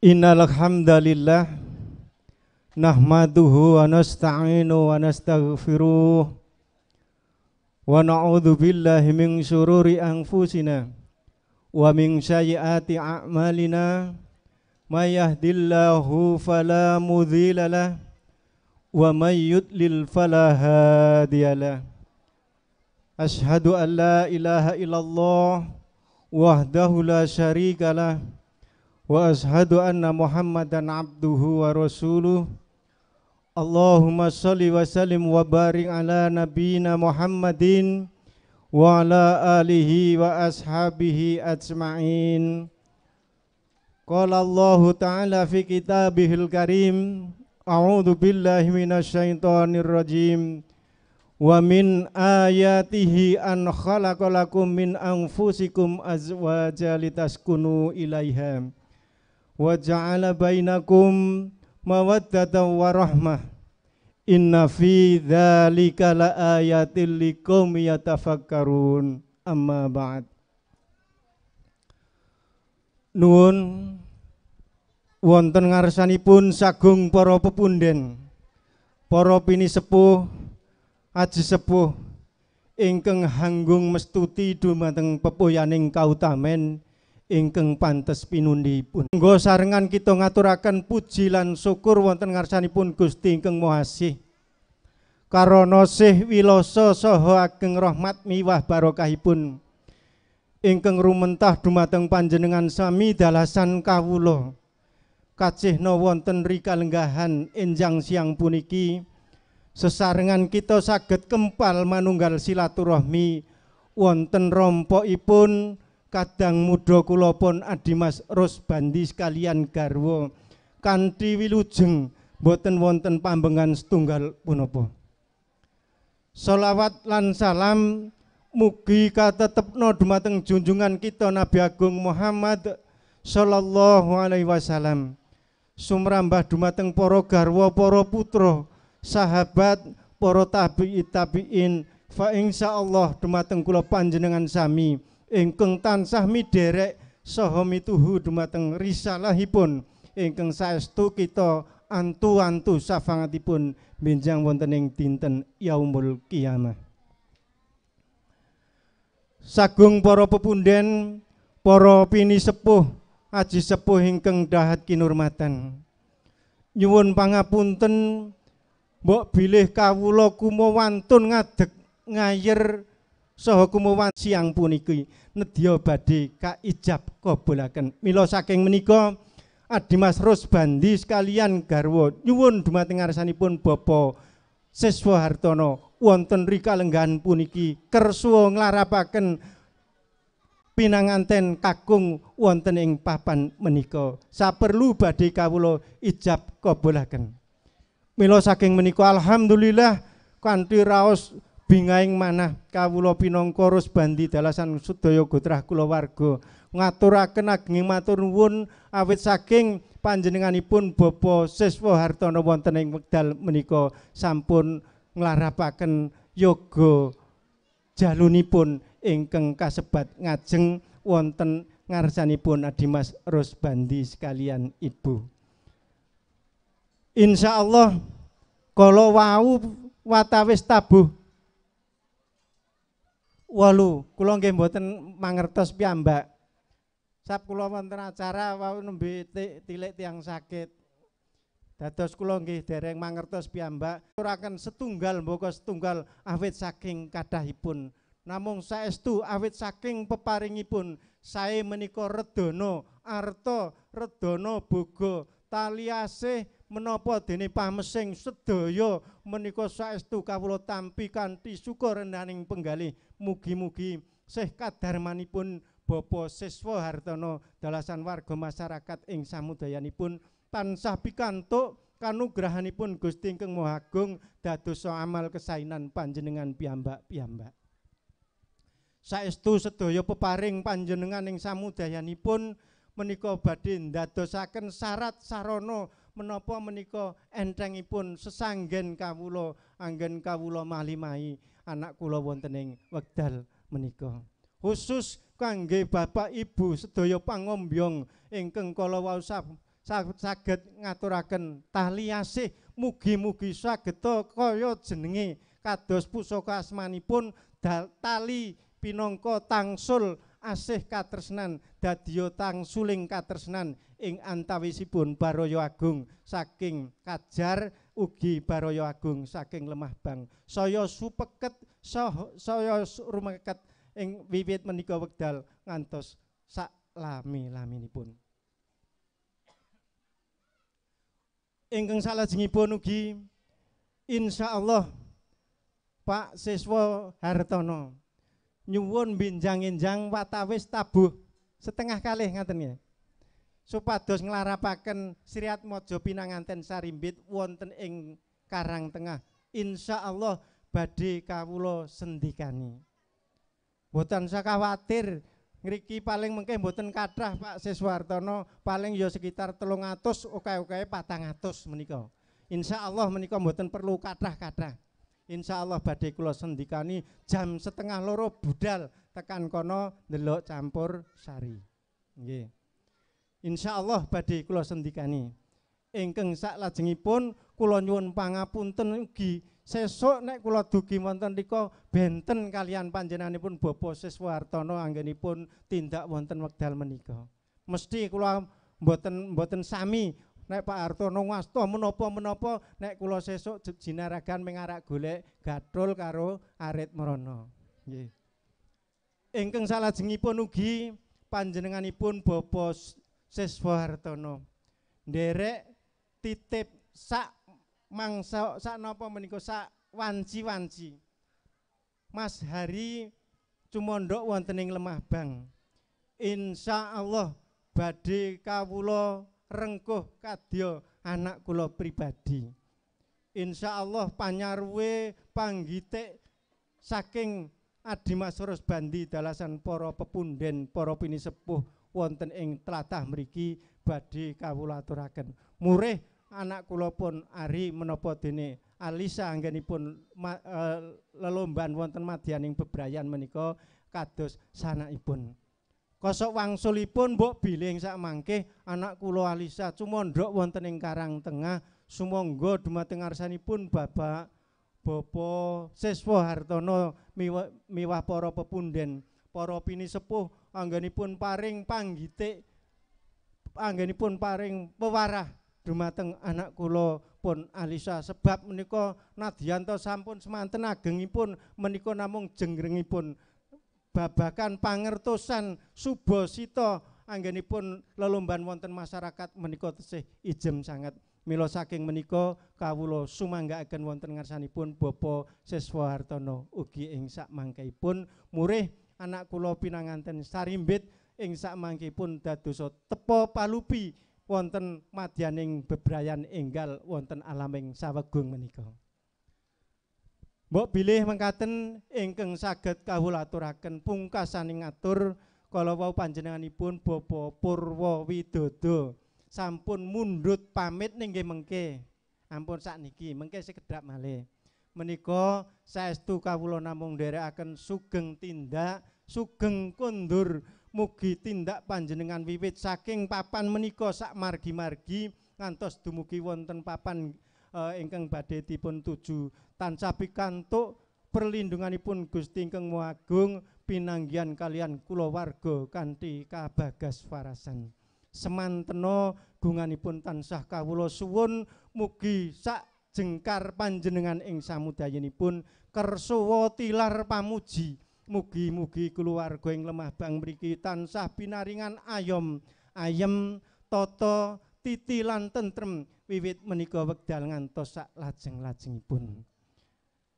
Innal hamdalillah nahmaduhu wa nasta'inu wa nastaghfiruh wa na'udzu billahi min syururi anfusina wa min sayyiati a'malina. من يهد الله فلا مضل له ومن يضلل فلا هادي له أشهد أن لا إله إلا الله وحده لا شريك له وأشهد أن محمدا عبده ورسوله اللهم صل وسلم وبارك على نبينا محمد وعلى آله وأصحابه أجمعين Qala Allah Ta'ala fi kitabihil karim A'udhu billahi minasyaitonir rajim Wa min ayatihi an khalaqalakum min anfusikum azwaja litaskunu ilaiha Wa ja'ala bainakum mawaddatan wa rahmah Inna fi dhalika la ayatil liqawmi yatafakkarun Amma ba'd nuwun wonten ngarsanipun sagung para pepunden para pini sepuh aji sepuh ingkang hanggung mestuti dumateng pepoyaning kautamen ingkang pantes pinundipun monggo sarengan kita ngaturaken puji lan syukur wonten ngarsanipun Gusti ingkang Mohasih karana sih wilasa saha ageng rahmat miwah barokahipun ingkang rumentah dumateng panjenengan sami dalasan kawulo kacihna wonten rikalenggahan enjang siang puniki sesarengan kita saged kempal manunggal silaturahmi wonten rompokipun kadang muda kula pun Adimas rusbandi sekalian garwa kanthi wilujeng boten wonten pambengan setunggal punapa Shalawat lan salam Mugi katetepno dumateng junjungan kita Nabi Agung Muhammad sallallahu alaihi wasallam. Sumrambah dumateng para garwa, para putra, sahabat, para tabi'i tabi'in. Fa insyaallah dumateng kula panjenengan sami ingkang tansah midherek saha mituhu dumateng risalahipun ingkang saestu kita antu-antu safangatipun benjang wonten ing dinten yaumul kiamah. sagung para pepunden para pini sepuh aji sepuh ingkang dahat kinurmatan nyuwun pangapunten mbok bilih kawula kumawantun ngadeg ngayir saha kumawan siang puniki nedya badhe kaijab kabulaken mila saking menika Adimas Rosbandi sekalian garwa nyuwun dumateng ngarsanipun Bapak Siswa Hartono wonten rikalenggan puniki kersa nglarapaken pinanganten kakung wonten ing papan menika saperlu badhe kawula ijab kabulaken mila saking menika alhamdulillah kanthi raos bingaing manah kawula pinangka bandi dalasan sedaya gotrah kula warga ngaturaken ageng matur nuwun awit saking panjenenganipun Bapak Siswa Hartono wonten ing wekdal menika sampun nglarapaken yoga jalunipun ingkang kasebat ngajeng wonten ngarsanipun Adimas Rosbandi sekalian Ibu. Insya Allah kalau wau watawis tabuh walu kula nggih mboten mangertos piyambak sap kula wonten acara wau nembe tilik tiyang sakit. Dados kula nggih dereng mangertos piyambak turaken setunggal mboko setunggal awet saking kadahipun. Namung saestu awet saking peparingipun sae menika redana arta redana boga taliase menapa dene pamesing sedaya menika saestu kawula tampi kanthi syukur nanging penggalih mugi-mugi sih kadarmanipun Bapak Siswa Hartono dalasan warga masyarakat ing samudayanipun tansah pikantuk kanugrahanipun Gusti Kang Maha Agung dadosa amal kesainan panjenengan piyambak-piyambak. Saestu sedaya peparing panjenengan ing samudayanipun menika badhe ndadosaken syarat sarana menapa menika enthengipun sesanggen kawula anggen kawula malimahi anak kula wonten ing wekdal menika. Khusus kangge bapak ibu sedaya pangombyong ingkang kala wausah saged ngaturaken tahliyasih mugi-mugi sageta kaya jenenge kados pusaka asmanipun tali pinangka tangsul asih katresnan dadiya tangsuling katresnan ing antawisipun baraya agung saking kajar ugi baraya agung saking lemah bang saya supeket saya rumeket ing wiwit menika wekdal ngantos sak lami-laminipun. Ingkang salajengipun ugi insyaallah Pak Siswa Hartono nyuwun binjang-injang watawis tabuh setengah kalih ngaten ya. Supados nglarapaken Sriat Mojo Pinanganten Sarimbit wonten ing Karang Tengah. Insyaallah badhe kawula sendikani. Mboten saka khawatir ngriki paling mengke mboten kathah Pak Siswartono paling ya sekitar 300 oke oke 400 menika. Insya Allah menika mboten perlu kathah-kathah. Insya Allah badai kula sendikani jam setengah loro budal tekan kono ndelok campur sari. Nggih. Insya Allah badai kula sendikani. Engkeng sak lajengipun kula nyuwun pangapunten ugi sesuk nek kula dugi wonten rika benten kalian panjenenganipun Bapak Siswartono anggenipun tindak wonten wekdal menika. Mesthi kula mboten mboten sami nek Pak Hartono ngasta menapa-menapa nek kula sesuk jinaragan mengarak golek gathul karo Arit Merana. Nggih. Ingkang salajengipun ugi panjenenganipun Bapak Siswartono nderek titip sak mangsa sak napa menika sak wanci-wanci. Mas Hari cumondok wonten ing lemah bang. Insya Allah badhe kawula rengkuh kadya anak kula pribadi. Insya Allah panyaruwe panggitik saking Adi Mas Rus Bandi dalasan para pepunden, para pinisepuh wonten ing tlatah mriki badhe kawula aturaken. Murih anak kula pun ari menapa dene Alisa anggenipun e, lelomban wonten madyaning bebrayan menika kados sanakipun. Kosok wangsulipun mbok biling sak mangke anak kula Alisa cumondhok wonten ing karang tengah sumangga dumateng ngarsanipun Bapak Bapa Siswa Hartono miwah miwa para pepunden, para pini sepuh anggenipun paring panggitik anggenipun paring pewarah dumateng anak kula pun Alisa sebab menika Nadianto sampun semanten agengipun menika namung jengrengipun babakan pangertosan subosita anggenipun lelomban wonten masyarakat menika tesih ijem sangat Milo saking menika kawulo sumanggaken wonten ngarsanipun Bapak Siswa Hartono ugi ing sak mangkaipun murih anak kula pinanganten sarimbit ing sak mangkaipun dadosa tepo palupi wonten madyaning bebrayan enggal wonten alaming sawegung menika. Mbok bilih mengkaten ingkang saged kawulaturaken pungkasaning atur kala wau panjenenganipun Bapak Purwo Widodo sampun mundut pamit ninggih mengke. Ampun sakniki mengke sekedhap malih. Menika saestu kawula namung nderekaken sugeng tindak, sugeng kundur mugi tindak panjenengan wiwit saking papan menika sak margi-margi ngantos dumugi wonten papan eh, ingkang uh, badhe dipun tuju tansah pikantuk perlindunganipun Gusti ingkang Maha Agung pinanggihan kalian kula warga kanthi kabagas farasan semanteno gunganipun tansah kawula suwun mugi sak jengkar panjenengan ing samudayanipun kersa tilar pamuji Mugi-mugi keluarga ing lemah bang mriki tansah pinaringan ayom ayem tata titi lan tentrem wiwit menika wekdal ngantos sak lajeng-lajengipun.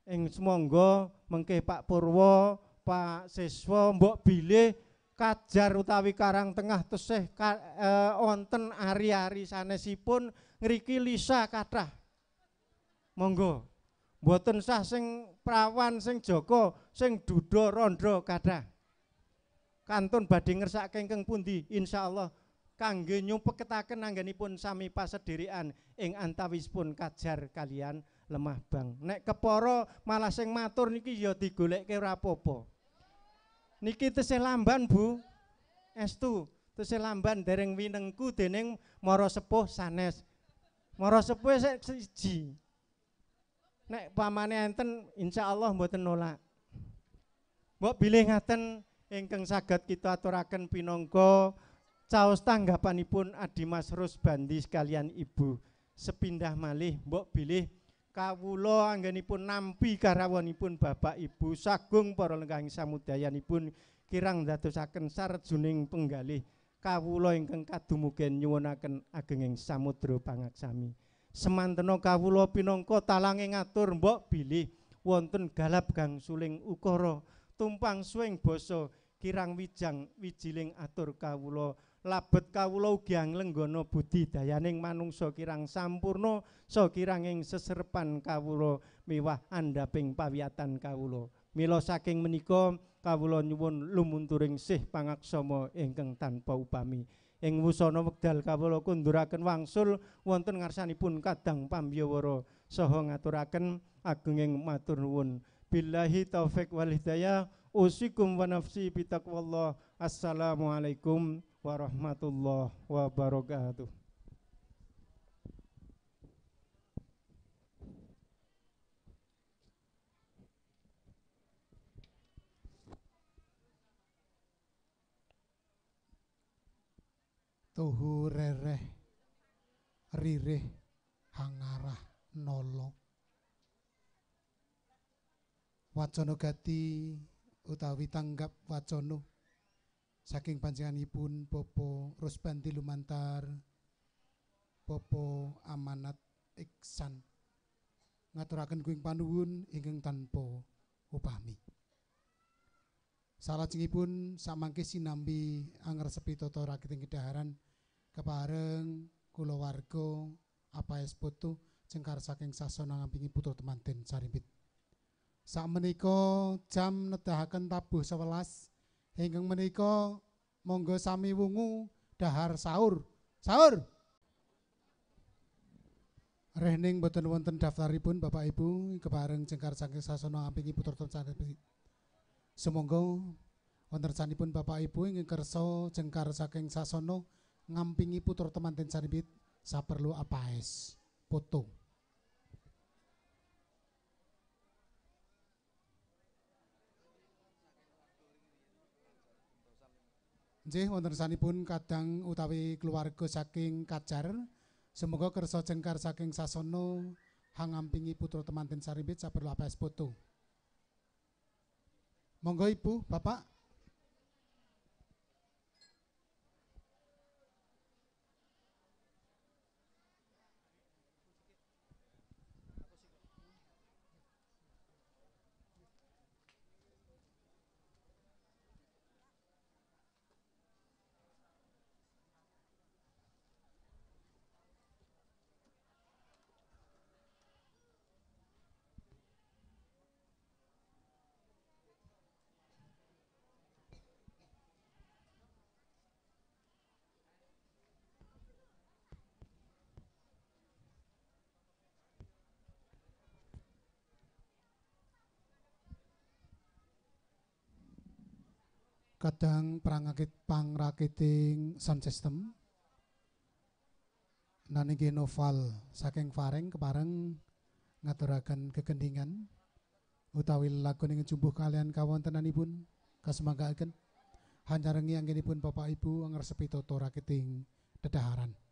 Ing semangga mengke Pak Purwo, Pak Siswa mbok bilih kajar utawi karang tengah tesih eh, wonten ka, ari-ari sanesipun ngriki lisa kathah. Monggo. mboten sah sing prawan sing Joko sing dudo rondo kada kantun badhe ngersak kengkeng pundi Insya Allah kangge nyumpeketaken anggenipun sami pasedirian ing antawispun kajar kalian lemah bang nek keporo malah sing matur niki ya digolekke ora apa niki tesih lamban Bu estu tesih lamban dereng winengku dening moro sepuh sanes moro sepuh siji nek pamane enten insya Allah mboten nolak mbok bilih ngaten ingkang saged kita aturaken pinangka caos tanggapanipun Adi Mas Rus Bandi sekalian Ibu sepindah malih mbok bilih kawulo anggenipun nampi karawanipun Bapak Ibu sagung para lenggang samudayanipun kirang dadosaken sarjuning penggalih kawulo ingkang kadumugen nyuwunaken agenging samudra pangaksami. semantena kawula pinangka talange ngatur mbok bilih wonten galap gang suling ukara tumpang suing basa kirang wijang wijiling atur kawula labet kawula ugi anglenggana budi dayaning manungsa kirang sampurno so kirang ing seserepan kawula miwah andaping pawiyatan kawula mila saking menika kawula nyuwun lumunturing sih pangaksama ingkang tanpa upami ing wusana wekdal kawula kunduraken wangsul wonten ngarsanipun kadang pambyawara saha ngaturaken ngaturakan matur nuwun billahi taufik wal hidayah usikum wa nafsi bitaqwallah assalamualaikum warahmatullahi wabarakatuh tuhu rereh ririh hangarah nolo wacana gati utawi tanggap wacana saking panjenenganipun popo Rusbandi lumantar Popo Amanat Iksan ngaturaken kuing panuwun ingkang tanpa upami Salajengipun samangke sinambi angresep tata rakiting kedhaharan kepareng kulawarga apa es putu cengkar saking sasana ngampingi putra temanten sarimbit sak menika jam nedahaken tabuh 11 ingkang menika monggo sami wungu dahar sahur sahur rehning boten wonten daftaripun Bapak Ibu kepareng jengkar saking sasana ngampingi putra temanten semoga wonten sanipun Bapak Ibu ingin kerso jengkar saking sasana ngampingi putra teman ten perlu apa es potong Jih, wonten pun kadang utawi keluarga saking Kajar semoga kerso jengkar saking sasono hangampingi putra temanten saribit perlu apa es putu. Monggo Ibu, Bapak kadang perangakit pangrakiting sound system naniki novel saking faring kepareng ngaturakan kekendingan utawi lagu ing jumbuh kalian kawan kawontenanipun kasmangkaken hancarengi pun Bapak Ibu ngeresepi toto rakiting dedaharan